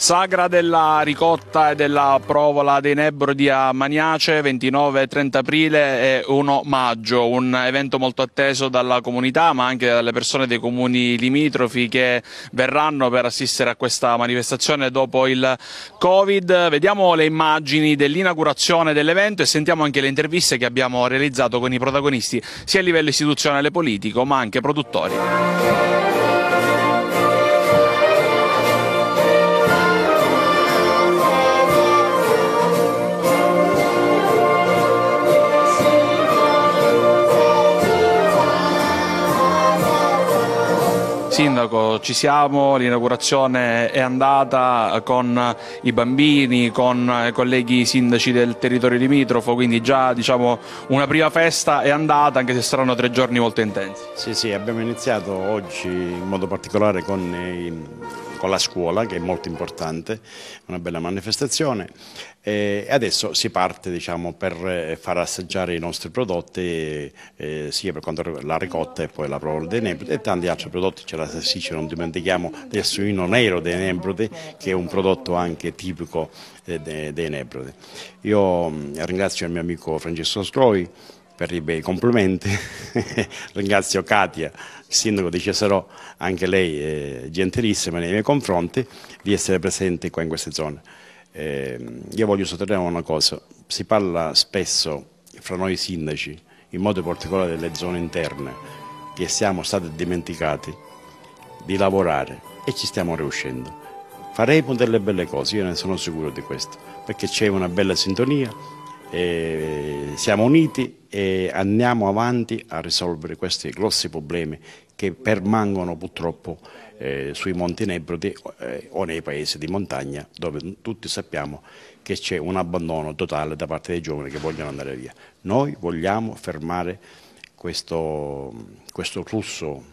Sagra della ricotta e della provola dei Nebro di Amaniace 29 30 aprile e 1 maggio, un evento molto atteso dalla comunità ma anche dalle persone dei comuni limitrofi che verranno per assistere a questa manifestazione dopo il Covid. Vediamo le immagini dell'inaugurazione dell'evento e sentiamo anche le interviste che abbiamo realizzato con i protagonisti sia a livello istituzionale e politico ma anche produttori. Sindaco, ci siamo, l'inaugurazione è andata con i bambini, con i colleghi sindaci del territorio limitrofo, quindi già diciamo, una prima festa è andata anche se saranno tre giorni molto intensi. Sì, sì, abbiamo iniziato oggi in modo particolare con i con la scuola che è molto importante, una bella manifestazione e adesso si parte diciamo, per eh, far assaggiare i nostri prodotti eh, sia per quanto riguarda la ricotta e poi la prova dei nebrodi e tanti altri prodotti, c'è la salsiccia, non dimentichiamo del suino nero dei nebrodi che è un prodotto anche tipico eh, dei nebrodi. Io mm, ringrazio il mio amico Francesco Scroi per i bei complimenti. Ringrazio Katia, sindaco di Cesarò, anche lei è gentilissima nei miei confronti, di essere presente qua in queste zone. Eh, io voglio sottolineare una cosa, si parla spesso fra noi sindaci, in modo particolare delle zone interne, che siamo stati dimenticati di lavorare e ci stiamo riuscendo. Faremo delle belle cose, io ne sono sicuro di questo, perché c'è una bella sintonia, e siamo uniti e andiamo avanti a risolvere questi grossi problemi che permangono purtroppo eh, sui monti Nebrodi eh, o nei paesi di montagna dove tutti sappiamo che c'è un abbandono totale da parte dei giovani che vogliono andare via. Noi vogliamo fermare questo, questo flusso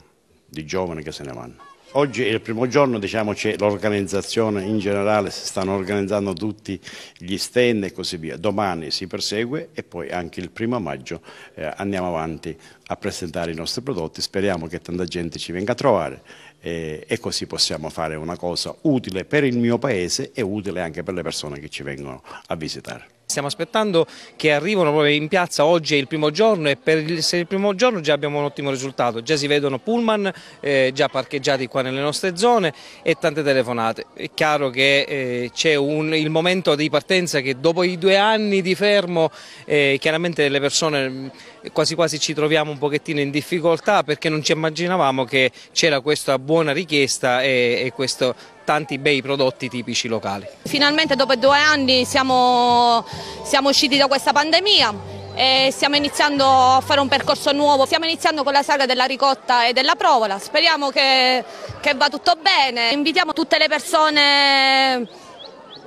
di giovani che se ne vanno. Oggi è il primo giorno, diciamo c'è l'organizzazione in generale, si stanno organizzando tutti gli stand e così via. Domani si persegue e poi anche il primo maggio eh, andiamo avanti a presentare i nostri prodotti. Speriamo che tanta gente ci venga a trovare eh, e così possiamo fare una cosa utile per il mio paese e utile anche per le persone che ci vengono a visitare. Stiamo aspettando che arrivino proprio in piazza, oggi è il primo giorno e per il, il primo giorno già abbiamo un ottimo risultato, già si vedono pullman eh, già parcheggiati qua nelle nostre zone e tante telefonate. È chiaro che eh, c'è il momento di partenza che dopo i due anni di fermo eh, chiaramente le persone mm, quasi quasi ci troviamo un pochettino in difficoltà perché non ci immaginavamo che c'era questa buona richiesta e, e questo tanti bei prodotti tipici locali. Finalmente dopo due anni siamo, siamo usciti da questa pandemia e stiamo iniziando a fare un percorso nuovo, stiamo iniziando con la saga della ricotta e della provola, speriamo che, che va tutto bene, invitiamo tutte le persone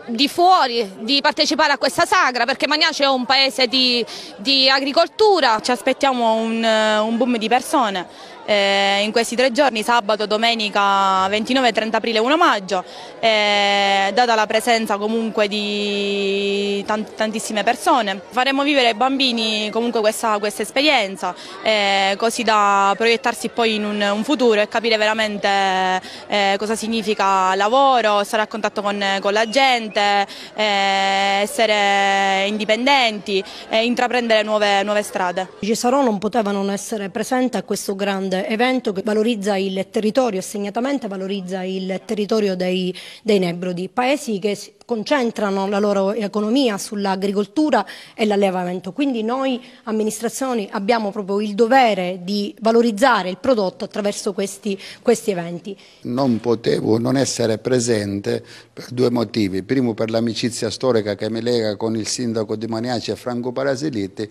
di fuori di partecipare a questa sagra perché Magnace è un paese di, di agricoltura. Ci aspettiamo un, un boom di persone eh, in questi tre giorni, sabato, domenica 29, 30 aprile e 1 maggio, eh, data la presenza comunque di tant tantissime persone. Faremo vivere ai bambini comunque questa, questa esperienza, eh, così da proiettarsi poi in un, un futuro e capire veramente eh, cosa significa lavoro, stare a contatto con, con la gente, eh, essere indipendenti e eh, intraprendere nuove, nuove strade. Gesarò non poteva non essere presente a questo grande evento che valorizza il territorio segnatamente valorizza il territorio dei, dei Nebrodi, paesi che concentrano la loro economia sull'agricoltura e l'allevamento. Quindi noi amministrazioni abbiamo proprio il dovere di valorizzare il prodotto attraverso questi, questi eventi. Non potevo non essere presente per due motivi. Primo per l'amicizia storica che mi lega con il sindaco di Maniace Franco Parasiliti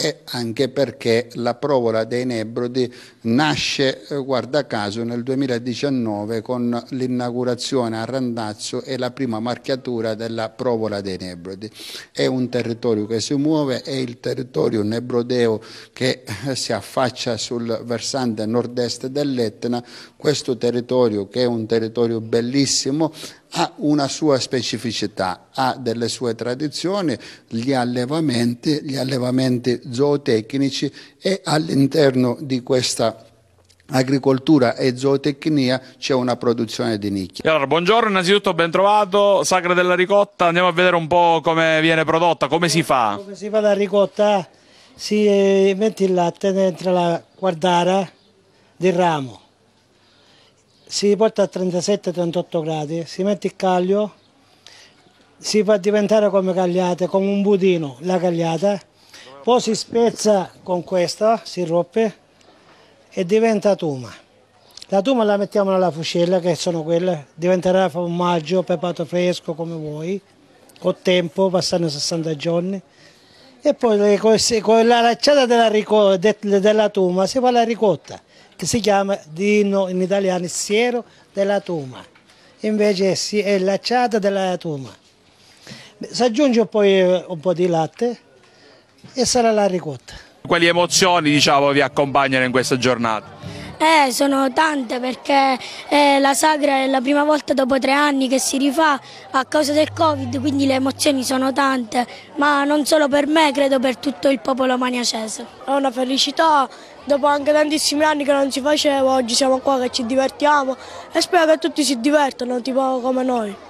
e anche perché la provola dei Nebrodi nasce, eh, guarda caso, nel 2019 con l'inaugurazione a Randazzo e la prima marchiatura chiusura della provola dei Nebrodi. È un territorio che si muove, è il territorio nebrodeo che eh, si affaccia sul versante nord-est dell'Etna, questo territorio che è un territorio bellissimo ha una sua specificità, ha delle sue tradizioni, gli allevamenti, gli allevamenti zootecnici e all'interno di questa agricoltura e zootecnia c'è una produzione di nicchia. Allora, buongiorno, innanzitutto ben trovato, Sacra della ricotta, andiamo a vedere un po' come viene prodotta, come si fa. Come si fa la ricotta? Si eh, mette il latte dentro la guardara del ramo, si porta a 37-38 gradi, si mette il caglio, si fa diventare come cagliate, come un budino la cagliata, poi si spezza con questa, si rompe, e diventa tuma. La tuma la mettiamo nella fucella che sono quelle, diventerà formaggio, pepato fresco come vuoi, con tempo, passando 60 giorni. E poi con la lacciata della, della tuma si fa la ricotta, che si chiama in italiano siero della tuma, invece è lacciata della tuma. Si aggiunge poi eh, un po' di latte e sarà la ricotta quali emozioni diciamo, vi accompagnano in questa giornata? Eh, sono tante perché eh, la sagra è la prima volta dopo tre anni che si rifà a causa del Covid, quindi le emozioni sono tante, ma non solo per me, credo per tutto il popolo maniacese. È una felicità, dopo anche tantissimi anni che non si faceva, oggi siamo qua che ci divertiamo e spero che tutti si divertano, tipo come noi.